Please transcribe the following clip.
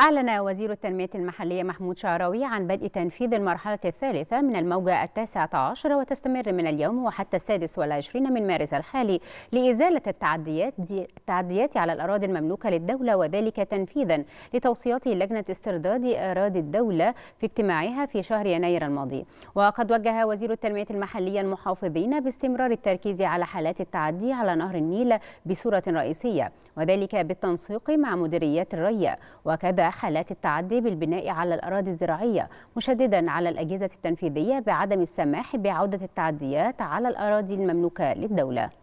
أعلن وزير التنمية المحلية محمود شعراوي عن بدء تنفيذ المرحلة الثالثة من الموجة التاسعة عشر وتستمر من اليوم وحتى السادس والعشرين من مارس الحالي لإزالة التعديات التعديات على الأراضي المملوكة للدولة وذلك تنفيذا لتوصيات لجنة استرداد أراضي الدولة في اجتماعها في شهر يناير الماضي وقد وجه وزير التنمية المحلية المحافظين باستمرار التركيز على حالات التعدي على نهر النيل بصورة رئيسية وذلك بالتنسيق مع مديريات الرية وكذا حالات التعدي بالبناء على الأراضي الزراعية مشددا على الأجهزة التنفيذية بعدم السماح بعودة التعديات على الأراضي المملوكة للدولة